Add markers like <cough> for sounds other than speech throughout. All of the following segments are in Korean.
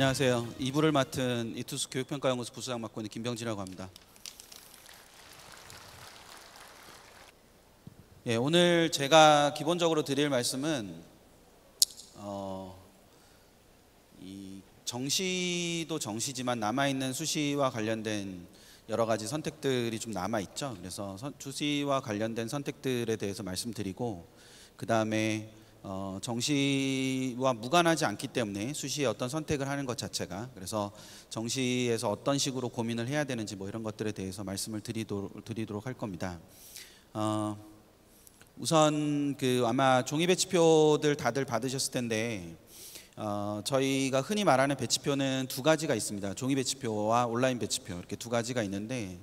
안녕하세요. 2부를 맡은 이투스 교육평가 연구소 부소장 맡고 있는 김병진이라고 합니다. 예, 오늘 제가 기본적으로 드릴 말씀은 어, 이 정시도 정시지만 남아있는 수시와 관련된 여러 가지 선택들이 좀 남아 있죠. 그래서 수시와 관련된 선택들에 대해서 말씀드리고 그 다음에 어, 정시와 무관하지 않기 때문에 수시에 어떤 선택을 하는 것 자체가 그래서 정시에서 어떤 식으로 고민을 해야 되는지 뭐 이런 것들에 대해서 말씀을 드리도록, 드리도록 할 겁니다. 어, 우선 그 아마 종이 배치표들 다들 받으셨을 텐데 어, 저희가 흔히 말하는 배치표는 두 가지가 있습니다. 종이 배치표와 온라인 배치표 이렇게 두 가지가 있는데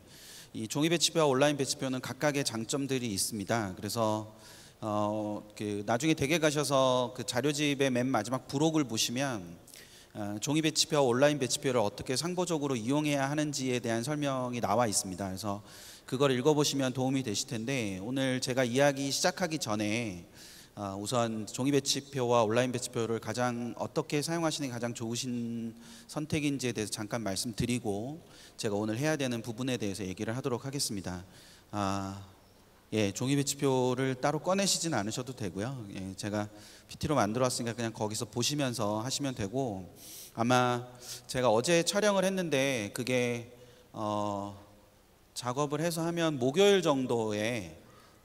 이 종이 배치표와 온라인 배치표는 각각의 장점들이 있습니다. 그래서 어, 그 나중에 댁에 가셔서 그 자료집의 맨 마지막 부록을 보시면 어, 종이 배치표 온라인 배치표를 어떻게 상보적으로 이용해야 하는지에 대한 설명이 나와 있습니다. 그래서 그걸 읽어보시면 도움이 되실 텐데 오늘 제가 이야기 시작하기 전에 어, 우선 종이 배치표와 온라인 배치표를 가장 어떻게 사용하시는 게 가장 좋으신 선택인지에 대해서 잠깐 말씀드리고 제가 오늘 해야 되는 부분에 대해서 얘기를 하도록 하겠습니다. 아, 예, 종이 배치표를 따로 꺼내시진 않으셔도 되고요. 예, 제가 PT로 만들어왔으니까 그냥 거기서 보시면서 하시면 되고 아마 제가 어제 촬영을 했는데 그게 어, 작업을 해서 하면 목요일 정도에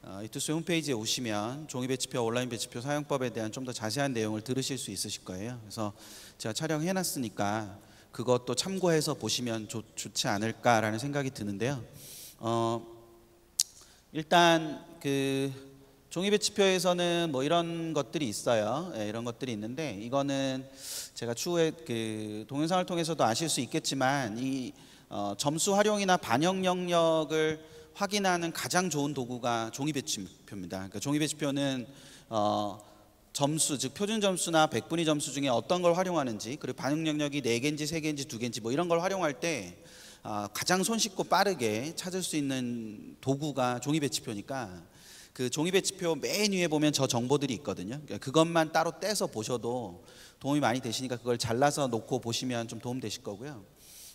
어, 이투스 홈페이지에 오시면 종이 배치표 온라인 배치표 사용법에 대한 좀 더 자세한 내용을 들으실 수 있으실 거예요. 그래서 제가 촬영해놨으니까 그것도 참고해서 보시면 좋, 좋지 않을까라는 생각이 드는데요. 어, 일단 그 종이 배치표에서는 뭐 이런 것들이 있어요. 예, 이런 것들이 있는데 이거는 제가 추후에 그 동영상을 통해서도 아실 수 있겠지만 이 어, 점수 활용이나 반영 영역을 확인하는 가장 좋은 도구가 종이 배치표입니다. 그러니까 종이 배치표는 어, 점수 즉 표준 점수나 백분위 점수 중에 어떤 걸 활용하는지 그리고 반영 영역이 4개인지 3개인지 2개인지 뭐 이런 걸 활용할 때 어, 가장 손쉽고 빠르게 찾을 수 있는 도구가 종이 배치표니까 그 종이 배치표 맨 위에 보면 저 정보들이 있거든요. 그러니까 그것만 따로 떼서 보셔도 도움이 많이 되시니까 그걸 잘라서 놓고 보시면 좀 도움 되실 거고요.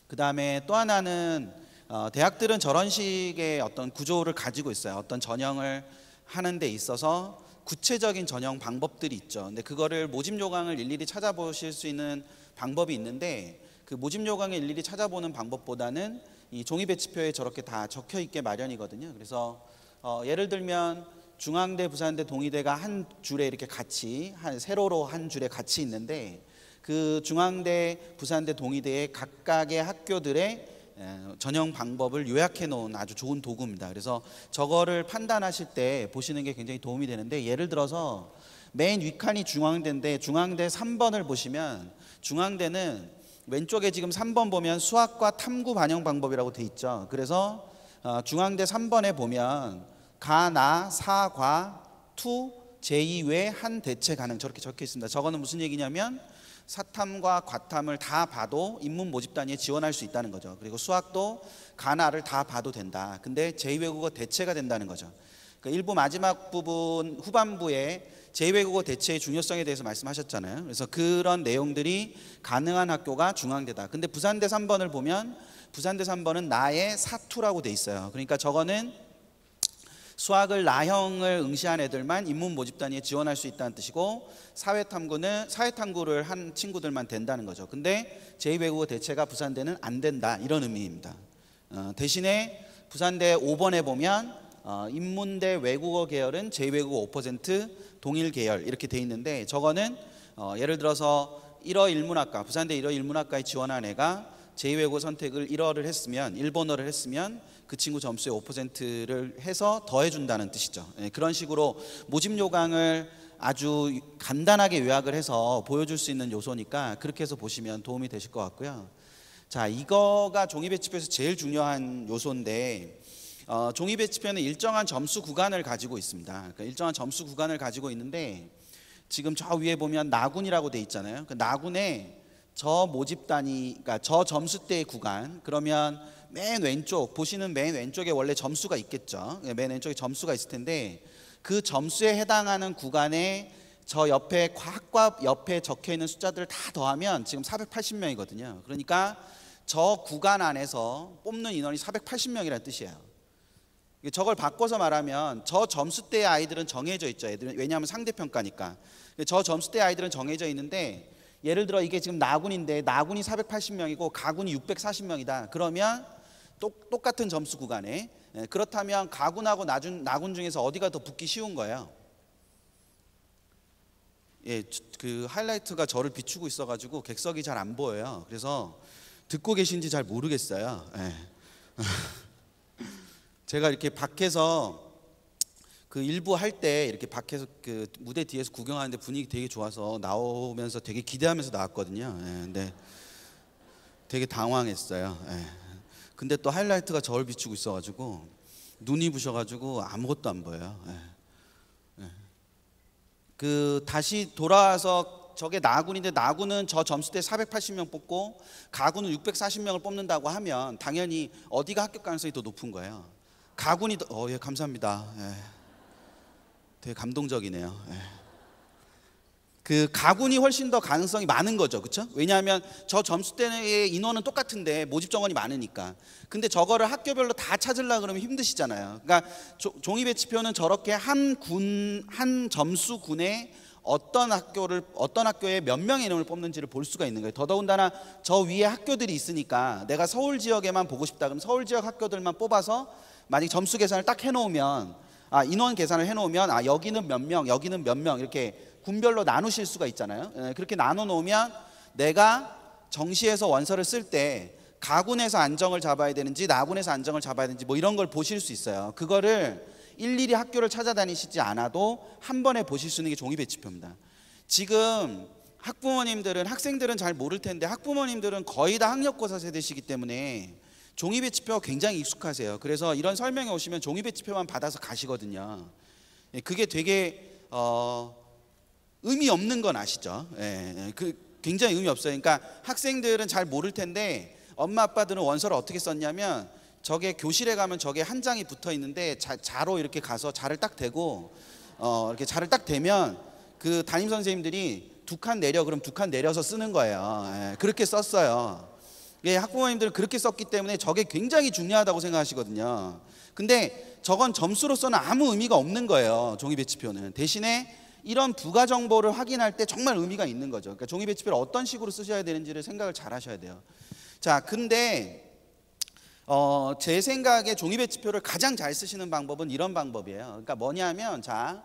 그 다음에 또 하나는 어, 대학들은 저런 식의 어떤 구조를 가지고 있어요. 어떤 전형을 하는 데 있어서 구체적인 전형 방법들이 있죠. 근데 그거를 모집 요강을 일일이 찾아보실 수 있는 방법이 있는데 그 모집 요강에 일일이 찾아보는 방법보다는 이 종이 배치표에 저렇게 다 적혀 있게 마련이거든요. 그래서 어, 예를 들면 중앙대, 부산대, 동의대가 한 줄에 이렇게 같이 한 세로로 한 줄에 같이 있는데 그 중앙대, 부산대, 동의대의 각각의 학교들의 전형 방법을 요약해 놓은 아주 좋은 도구입니다. 그래서 저거를 판단하실 때 보시는 게 굉장히 도움이 되는데 예를 들어서 맨 윗칸이 중앙대인데 중앙대 3번을 보시면 중앙대는 왼쪽에 지금 3번 보면 수학과 탐구 반영 방법이라고 돼 있죠. 그래서 어, 중앙대 3번에 보면 가나 사과 투 제2 외한 대체 가능 저렇게 적혀 있습니다. 저거는 무슨 얘기냐면 사탐과 과탐을 다 봐도 인문 모집 단위에 지원할 수 있다는 거죠. 그리고 수학도 가나를 다 봐도 된다. 근데 제2외국어 대체가 된다는 거죠. 그 일부 마지막 부분 후반부에 제외국어 대체의 중요성에 대해서 말씀하셨잖아요. 그래서 그런 내용들이 가능한 학교가 중앙대다. 근데 부산대 3번을 보면 부산대 3번은 나의 사투라고 돼 있어요. 그러니까 저거는 수학을 나형을 응시한 애들만 인문 모집 단위에 지원할 수 있다는 뜻이고 사회 탐구는 사회 탐구를 한 친구들만 된다는 거죠. 근데 제2외국어 대체가 부산대는 안 된다 이런 의미입니다. 어, 대신에 부산대 5번에 보면 어, 인문대 외국어 계열은 제2외국어 5%, 동일 계열 이렇게 돼 있는데 저거는 어, 예를 들어서 1어 1문학과 부산대 1어 1문학과에 지원한 애가 제2외고 선택을 1어를 했으면 일본어를 했으면 그 친구 점수의 5%를 해서 더해준다는 뜻이죠. 네, 그런 식으로 모집 요강을 아주 간단하게 요약을 해서 보여줄 수 있는 요소니까 그렇게 해서 보시면 도움이 되실 것 같고요. 자, 이거가 종이 배치표에서 제일 중요한 요소인데 어, 종이 배치표는 일정한 점수 구간을 가지고 있습니다. 그러니까 일정한 점수 구간을 가지고 있는데 지금 저 위에 보면 나군이라고 돼 있잖아요. 그 나군에 저 모집 단위, 그러니까 저 점수대의 구간 그러면 맨 왼쪽 보시는 맨 왼쪽에 원래 점수가 있겠죠. 예, 맨 왼쪽에 점수가 있을 텐데 그 점수에 해당하는 구간에 저 옆에 과학과 옆에 적혀 있는 숫자들을 다 더하면 지금 480명이거든요. 그러니까 저 구간 안에서 뽑는 인원이 480명이라는 뜻이에요. 저걸 바꿔서 말하면 저 점수대의 아이들은 정해져 있죠. 애들은 왜냐하면 상대평가니까. 저 점수대 아이들은 정해져 있는데 예를 들어 이게 지금 나군인데 나군이 480명이고 가군이 640명이다. 그러면 똑, 똑같은 점수 구간에 예, 그렇다면 가군하고 나준, 나군 중에서 어디가 더 붙기 쉬운 거예요? 예, 그 하이라이트가 저를 비추고 있어가지고 객석이 잘 안 보여요. 그래서 듣고 계신지 잘 모르겠어요. 예. <laughs> 제가 이렇게 밖에서 그 일부 할 때 이렇게 밖에서 그 무대 뒤에서 구경하는데 분위기 되게 좋아서 나오면서 되게 기대하면서 나왔거든요. 예, 근데 되게 당황했어요. 예. 근데 또 하이라이트가 저를 비추고 있어가지고 눈이 부셔가지고 아무것도 안 보여요. 예. 예. 그 다시 돌아와서 저게 나군인데 나군은 저 점수대 480명 뽑고 가군은 640명을 뽑는다고 하면 당연히 어디가 합격 가능성이 더 높은 거예요. 가군이 어, 예, 감사합니다. 예. 되게 감동적이네요. 예. 그 가군이 훨씬 더 가능성이 많은 거죠. 그렇죠? 왜냐하면 저 점수 대의 인원은 똑같은데 모집 정원이 많으니까. 근데 저거를 학교별로 다 찾으려 그러면 힘드시잖아요. 그러니까 조, 종이 배치표는 저렇게 한 군 한 점수 군에 어떤 학교를 어떤 학교에 몇 명의 이름을 뽑는지를 볼 수가 있는 거예요. 더더군다나 저 위에 학교들이 있으니까 내가 서울 지역에만 보고 싶다 그럼 서울 지역 학교들만 뽑아서 만약 점수 계산을 딱 해놓으면 아 인원 계산을 해놓으면 아 여기는 몇 명, 여기는 몇 명 이렇게 군별로 나누실 수가 있잖아요. 예, 그렇게 나눠 놓으면 내가 정시에서 원서를 쓸 때 가군에서 안정을 잡아야 되는지 나군에서 안정을 잡아야 되는지 뭐 이런 걸 보실 수 있어요. 그거를 일일이 학교를 찾아다니시지 않아도 한 번에 보실 수 있는 게 종이 배치표입니다. 지금 학부모님들은 학생들은 잘 모를 텐데 학부모님들은 거의 다 학력고사 세대시기 때문에 종이 배치표 굉장히 익숙하세요. 그래서 이런 설명이 오시면 종이 배치표만 받아서 가시거든요. 예, 그게 되게 어, 의미 없는 건 아시죠? 예, 예, 그 굉장히 의미 없어요. 그러니까 학생들은 잘 모를 텐데 엄마 아빠들은 원서를 어떻게 썼냐면 저게 교실에 가면 저게 한 장이 붙어 있는데 자로 이렇게 가서 자를 딱 대고 어, 이렇게 자를 딱 대면 그 담임 선생님들이 두 칸 내려 그럼 두 칸 내려서 쓰는 거예요. 예, 그렇게 썼어요. 예, 학부모님들 은 그렇게 썼기 때문에 저게 굉장히 중요하다고 생각하시거든요. 근데 저건 점수로서는 아무 의미가 없는 거예요. 종이 배치표는. 대신에 이런 부가 정보를 확인할 때 정말 의미가 있는 거죠. 그러니까 종이 배치표를 어떤 식으로 쓰셔야 되는지를 생각을 잘 하셔야 돼요. 자, 근데 어, 제 생각에 종이 배치표를 가장 잘 쓰시는 방법은 이런 방법이에요. 그러니까 뭐냐면 자,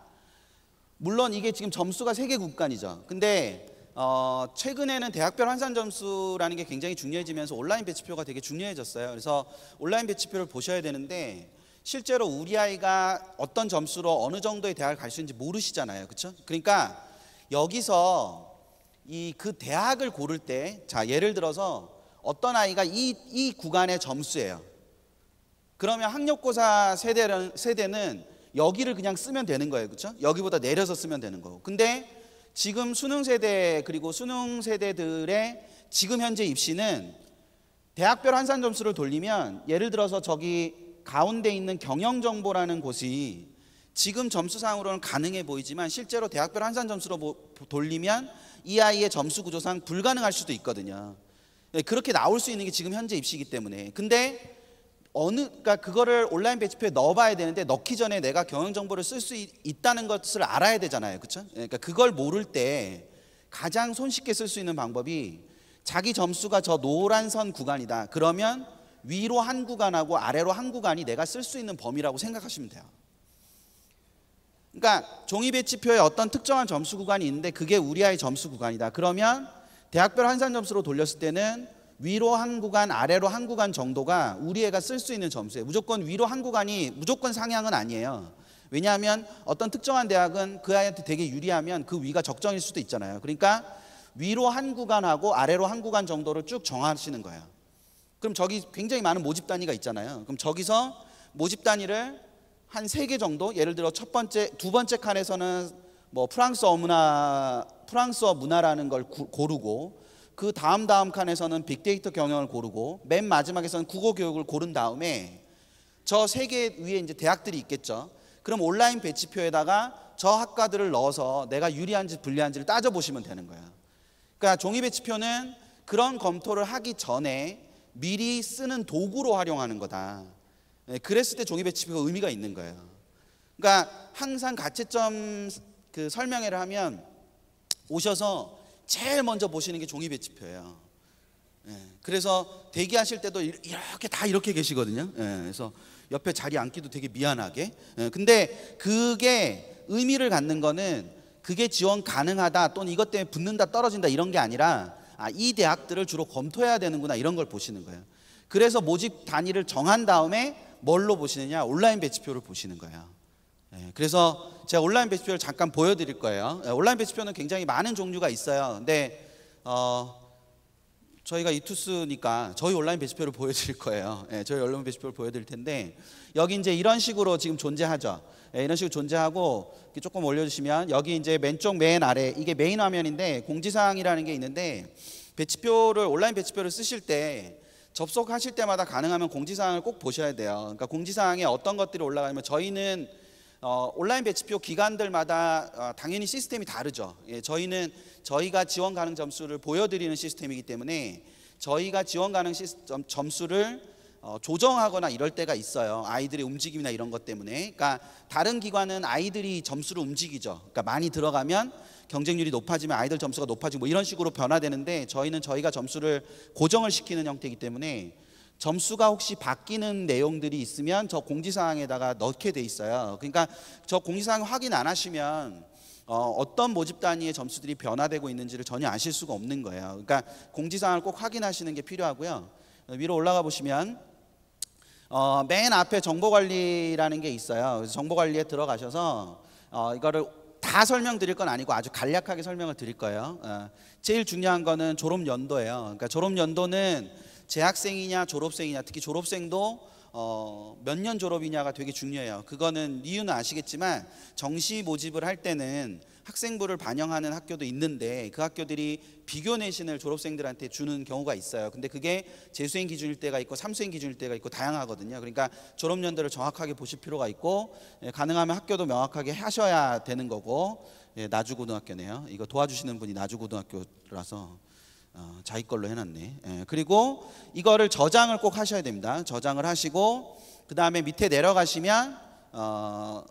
물론 이게 지금 점수가 세계 국간이죠. 근데 어, 최근에는 대학별 환산 점수라는 게 굉장히 중요해지면서 온라인 배치표가 되게 중요해졌어요. 그래서 온라인 배치표를 보셔야 되는데 실제로 우리 아이가 어떤 점수로 어느 정도의 대학을 갈 수 있는지 모르시잖아요. 그렇죠? 그러니까 여기서 이 그 대학을 고를 때 자, 예를 들어서 어떤 아이가 이 이 구간의 점수예요. 그러면 학력고사 세대는 세대는 여기를 그냥 쓰면 되는 거예요. 그렇죠? 여기보다 내려서 쓰면 되는 거고. 근데 지금 수능 세대 그리고 수능 세대들의 지금 현재 입시는 대학별 환산 점수를 돌리면 예를 들어서 저기 가운데 있는 경영정보라는 곳이 지금 점수상으로는 가능해 보이지만 실제로 대학별 환산 점수로 돌리면 이 아이의 점수 구조상 불가능할 수도 있거든요. 예, 그렇게 나올 수 있는 게 지금 현재 입시이기 때문에. 근데 어느 그러니까 그거를 온라인 배치표에 넣어봐야 되는데 넣기 전에 내가 경영 정보를 쓸 수 있다는 것을 알아야 되잖아요, 그렇죠? 그러니까 그걸 모를 때 가장 손쉽게 쓸 수 있는 방법이 자기 점수가 저 노란 선 구간이다. 그러면 위로 한 구간하고 아래로 한 구간이 내가 쓸 수 있는 범위라고 생각하시면 돼요. 그러니까 종이 배치표에 어떤 특정한 점수 구간이 있는데 그게 우리 아이 점수 구간이다. 그러면 대학별 환산 점수로 돌렸을 때는 위로 한 구간, 아래로 한 구간 정도가 우리 애가 쓸 수 있는 점수예요. 무조건 위로 한 구간이 무조건 상향은 아니에요. 왜냐하면 어떤 특정한 대학은 그 아이한테 되게 유리하면 그 위가 적정일 수도 있잖아요. 그러니까 위로 한 구간하고 아래로 한 구간 정도를 쭉 정하시는 거예요. 그럼 저기 굉장히 많은 모집 단위가 있잖아요. 그럼 저기서 모집 단위를 한 세 개 정도 예를 들어 첫 번째, 두 번째 칸에서는 뭐 프랑스어 문화 프랑스어 문화라는 걸 고르고 그 다음 다음 칸에서는 빅데이터 경영을 고르고 맨 마지막에서는 국어 교육을 고른 다음에 저 세 개 위에 이제 대학들이 있겠죠. 그럼 온라인 배치표에다가 저 학과들을 넣어서 내가 유리한지 불리한지를 따져 보시면 되는 거야. 그러니까 종이 배치표는 그런 검토를 하기 전에 미리 쓰는 도구로 활용하는 거다. 네, 그랬을 때 종이 배치표가 의미가 있는 거예요. 그러니까 항상 가치점그 설명회를 하면 오셔서 제일 먼저 보시는 게 종이 배치표예요. 예, 그래서 대기하실 때도 이렇게 다 이렇게 계시거든요. 예, 그래서 옆에 자리 앉기도 되게 미안하게. 예, 근데 그게 의미를 갖는 거는 그게 지원 가능하다 또는 이것 때문에 붙는다 떨어진다 이런 게 아니라 아, 이 대학들을 주로 검토해야 되는구나 이런 걸 보시는 거예요. 그래서 모집 단위를 정한 다음에 뭘로 보시느냐? 온라인 배치표를 보시는 거예요. 예, 그래서 제가 온라인 배치표를 잠깐 보여드릴 거예요. 예, 온라인 배치표는 굉장히 많은 종류가 있어요. 근데 어, 저희가 이투스니까 저희 온라인 배치표를 보여드릴 거예요. 예, 저희 언론 배치표를 보여드릴 텐데 여기 이제 이런 식으로 지금 존재하죠. 이런 식으로 존재하고 조금 올려주시면 여기 이제 왼쪽 맨 아래 이게 메인 화면인데 공지사항이라는 게 있는데 배치표를 온라인 배치표를 쓰실 때 접속하실 때마다 가능하면 공지사항을 꼭 보셔야 돼요. 그러니까 공지사항에 어떤 것들이 올라가냐면 저희는 어, 온라인 배치표 기관들마다 어, 당연히 시스템이 다르죠. 예, 저희는 저희가 지원 가능 점수를 보여드리는 시스템이기 때문에 저희가 지원 가능 시스템, 점수를 어, 조정하거나 이럴 때가 있어요. 아이들의 움직임이나 이런 것 때문에. 그러니까 다른 기관은 아이들이 점수를 움직이죠. 그러니까 많이 들어가면 경쟁률이 높아지면 아이들 점수가 높아지고 뭐 이런 식으로 변화되는데 저희는 저희가 점수를 고정을 시키는 형태이기 때문에 점수가 혹시 바뀌는 내용들이 있으면 저 공지사항에다가 넣게 돼 있어요. 그러니까 저 공지사항 확인 안 하시면 어, 떤 모집 단위의 점수들이 변화되고 있는지를 전혀 아실 수가 없는 거예요. 그러니까 공지사항을 꼭 확인하시는 게 필요하고요. 위로 올라가 보시면 어, 맨 앞에 정보관리라는 게 있어요. 그래서 정보관리에 들어가셔서 어, 이거를 다 설명드릴 건 아니고 아주 간략하게 설명을 드릴 거예요. 어, 제일 중요한 거는 졸업 연도예요. 그러니까 졸업 연도는 재학생이냐 졸업생이냐 특히 졸업생도 어, 몇 년 졸업이냐가 되게 중요해요. 그거는 이유는 아시겠지만 정시 모집을 할 때는 학생부를 반영하는 학교도 있는데 그 학교들이 비교 내신을 졸업생들한테 주는 경우가 있어요. 근데 그게 재수생 기준일 때가 있고 삼수생 기준일 때가 있고 다양하거든요. 그러니까 졸업연도를 정확하게 보실 필요가 있고 예, 가능하면 학교도 명확하게 하셔야 되는 거고 예, 나주고등학교네요. 이거 도와주시는 분이 나주고등학교라서 어, 자기 걸로 해놨네. 예, 그리고 이거를 저장을 꼭 하셔야 됩니다. 저장을 하시고 그 다음에 밑에 내려가시면 어,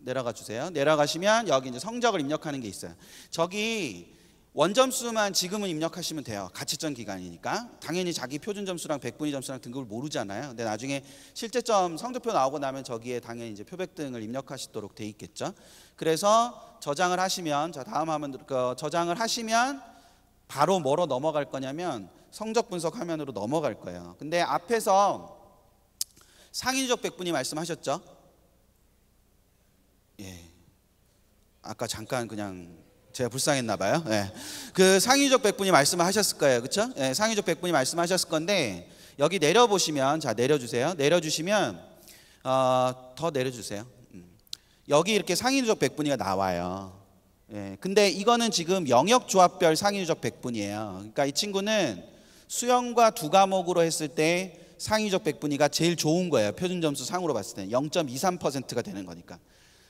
내려가 주세요. 내려가시면 여기 이제 성적을 입력하는 게 있어요. 저기 원점수만 지금은 입력하시면 돼요. 가치점 기간이니까. 당연히 자기 표준 점수랑 백분위 점수랑 등급을 모르잖아요. 근데 나중에 실제점 성적표 나오고 나면 저기에 당연히 이제 표백 등을 입력하시도록 돼 있겠죠. 그래서 저장을 하시면 자 다음 화면 그 저장을 하시면 바로 뭐로 넘어갈 거냐면 성적 분석 화면으로 넘어갈 거예요. 근데 앞에서 상인적 백분이 말씀하셨죠? 예. 아까 잠깐 그냥 제가 불쌍했나 봐요. 예. 그 상인적 백분이 말씀하셨을 거예요. 그렇죠? 예, 상인적 백분이 말씀하셨을 건데 여기 내려 보시면 자, 내려 주세요. 내려 주시면 어, 더 내려 주세요. 음. 여기 이렇게 상인적 백분위가 나와요. 예, 근데 이거는 지금 영역 조합별 상위 적백분이에요 그러니까 이 친구는 수영과 두 과목으로 했을 때 상위 적백분위가 제일 좋은 거예요. 표준 점수 상으로 봤을 때 0.23%가 되는 거니까.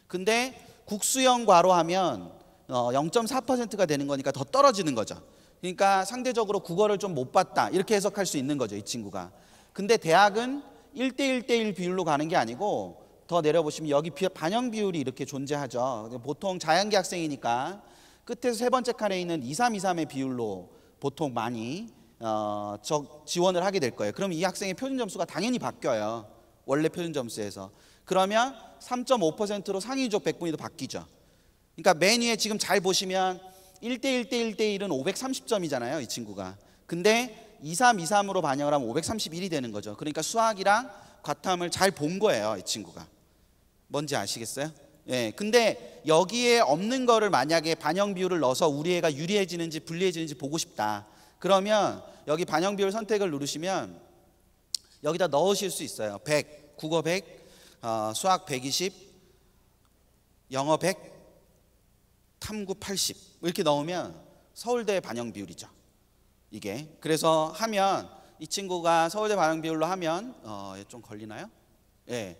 근데 국수영과로 하면 어, 0.4%가 되는 거니까 더 떨어지는 거죠. 그러니까 상대적으로 국어를 좀 못 봤다. 이렇게 해석할 수 있는 거죠, 이 친구가. 근데 대학은 1대1대1 비율로 가는 게 아니고 더 내려보시면 여기 반영 비율이 이렇게 존재하죠. 보통 자연계 학생이니까 끝에서 세 번째 칸에 있는 2323의 비율로 보통 많이 어, 지원을 하게 될 거예요. 그럼 이 학생의 표준 점수가 당연히 바뀌어요. 원래 표준 점수에서. 그러면 3.5%로 상위족 100분위도 바뀌죠. 그러니까 맨 위에 지금 잘 보시면 1대1대 1대1은 530점이잖아요. 이 친구가. 근데 2323으로 반영을 하면 531이 되는 거죠. 그러니까 수학이랑 과탐을 잘 본 거예요. 이 친구가. 뭔지 아시겠어요? 예. 근데 여기에 없는 거를 만약에 반영 비율을 넣어서 우리 애가 유리해지는지 불리해지는지 보고 싶다. 그러면 여기 반영 비율 선택을 누르시면 여기다 넣으실 수 있어요. 100, 국어 100, 어, 수학 120, 영어 100, 탐구 80 이렇게 넣으면 서울대 반영 비율이죠. 이게 그래서 하면 이 친구가 서울대 반영 비율로 하면 어, 좀 걸리나요? 예.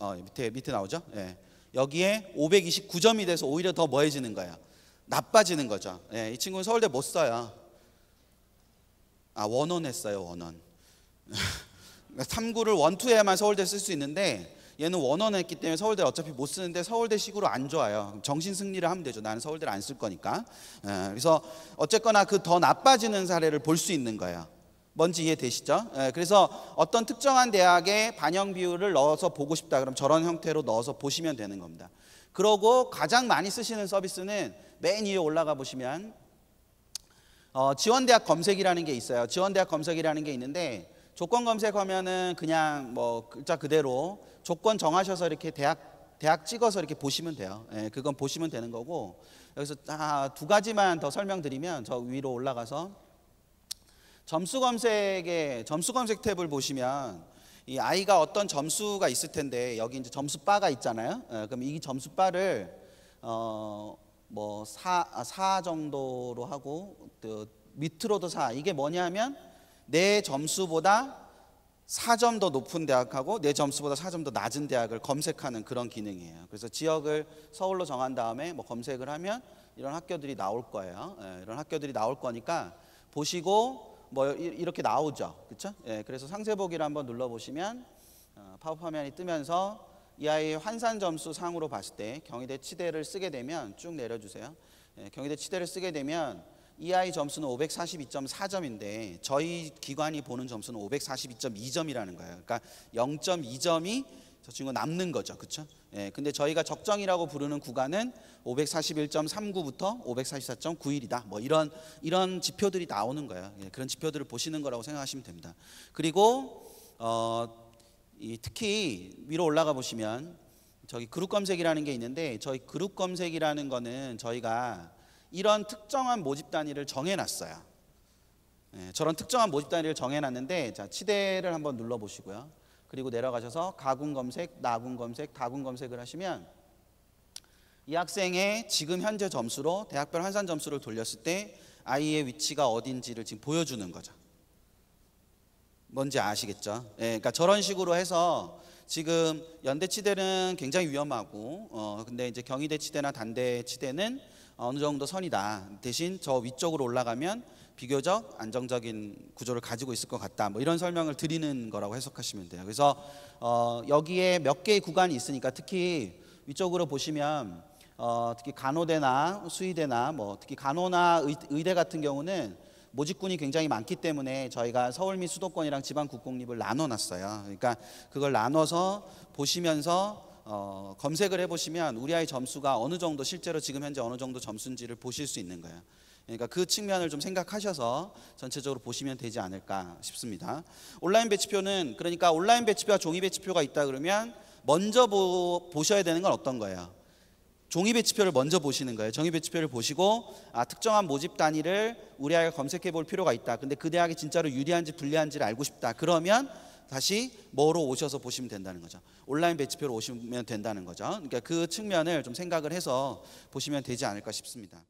어, 밑에 밑에 나오죠. 예. 여기에 529점이 돼서 오히려 더 뭐해지는 거야. 나빠지는 거죠. 예, 이 친구는 서울대 못 써요. 아 원원 했어요 원원. 3구를 <laughs> 원투에만 서울대 쓸 수 있는데 얘는 원원 했기 때문에 서울대 어차피 못 쓰는데 서울대식으로 안 좋아요. 정신 승리를 하면 되죠. 나는 서울대를 안 쓸 거니까. 예, 그래서 어쨌거나 그 더 나빠지는 사례를 볼 수 있는 거예요. 뭔지 이해되시죠? 예, 그래서 어떤 특정한 대학의 반영 비율을 넣어서 보고 싶다 그럼 저런 형태로 넣어서 보시면 되는 겁니다. 그러고 가장 많이 쓰시는 서비스는 맨 위에 올라가 보시면 어, 지원대학 검색이라는 게 있어요. 지원대학 검색이라는 게 있는데 조건 검색하면은 그냥 뭐 글자 그대로 조건 정하셔서 이렇게 대학 대학 찍어서 이렇게 보시면 돼요. 예, 그건 보시면 되는 거고 여기서 아, 두 가지만 더 설명드리면 저 위로 올라가서 점수 검색에 점수 검색 탭을 보시면 이 아이가 어떤 점수가 있을 텐데 여기 이제 점수 바가 있잖아요. 어, 그럼 이 점수 바를 어, 뭐4 아, 정도로 하고 또 밑으로도 4 이게 뭐냐면 내 점수보다 4점 더 높은 대학하고 내 점수보다 4점 더 낮은 대학을 검색하는 그런 기능이에요. 그래서 지역을 서울로 정한 다음에 뭐 검색을 하면 이런 학교들이 나올 거예요. 예, 이런 학교들이 나올 거니까 보시고 뭐 이렇게 나오죠. 그렇죠? 예, 그래서 상세보기를 한번 눌러보시면 어, 팝업 화면이 뜨면서 이 아이의 환산 점수 상으로 봤을 때 경희대 치대를 쓰게 되면 쭉 내려주세요. 예, 경희대 치대를 쓰게 되면 이 아이 점수는 542.4점인데 저희 기관이 보는 점수는 542.2점이라는 거예요. 그러니까 0.2점이 저친구 남는 거죠. 그렇 예, 근데 저희가 적정이라고 부르는 구간은 541.39부터 544.91이다. 뭐 이런 이런 지표들이 나오는 거예요. 예, 그런 지표들을 보시는 거라고 생각하시면 됩니다. 그리고 어, 이 특히 위로 올라가 보시면 저기 그룹 검색이라는 게 있는데 저희 그룹 검색이라는 거는 저희가 이런 특정한 모집 단위를 정해 놨어요. 예, 저런 특정한 모집 단위를 정해 놨는데 자, 치대를 한번 눌러 보시고요. 그리고 내려가셔서 가군 검색, 나군 검색, 다군 검색을 하시면 이 학생의 지금 현재 점수로 대학별 환산 점수를 돌렸을 때 아이의 위치가 어딘지를 지금 보여주는 거죠. 뭔지 아시겠죠? 예, 그러니까 저런 식으로 해서 지금 연대 치대는 굉장히 위험하고, 어, 근데 이제 경희대 치대나 단대 치대는 어느 정도 선이다. 대신 저 위쪽으로 올라가면 비교적 안정적인 구조를 가지고 있을 것 같다. 뭐 이런 설명을 드리는 거라고 해석하시면 돼요. 그래서 어, 여기에 몇 개의 구간이 있으니까 특히 위쪽으로 보시면 어, 특히 간호대나 수의대나 뭐 특히 간호나 의, 대 같은 경우는 모집군이 굉장히 많기 때문에 저희가 서울 및 수도권이랑 지방 국공립을 나눠 놨어요. 그러니까 그걸 나눠서 보시면서 어, 검색을 해보시면 우리 아이 점수가 어느 정도 실제로 지금 현재 어느 정도 점수인지를 보실 수 있는 거예요. 그러니까 그 측면을 좀 생각하셔서 전체적으로 보시면 되지 않을까 싶습니다. 온라인 배치표는 그러니까 온라인 배치표와 종이 배치표가 있다 그러면 먼저 보, 보셔야 되는 건 어떤 거예요? 종이 배치표를 먼저 보시는 거예요. 종이 배치표를 보시고 아, 특정한 모집 단위를 우리 아이가 검색해 볼 필요가 있다. 근데 그 대학이 진짜로 유리한지 불리한지를 알고 싶다. 그러면 다시 뭐로 오셔서 보시면 된다는 거죠. 온라인 배치표로 오시면 된다는 거죠. 그러니까 그 측면을 좀 생각을 해서 보시면 되지 않을까 싶습니다.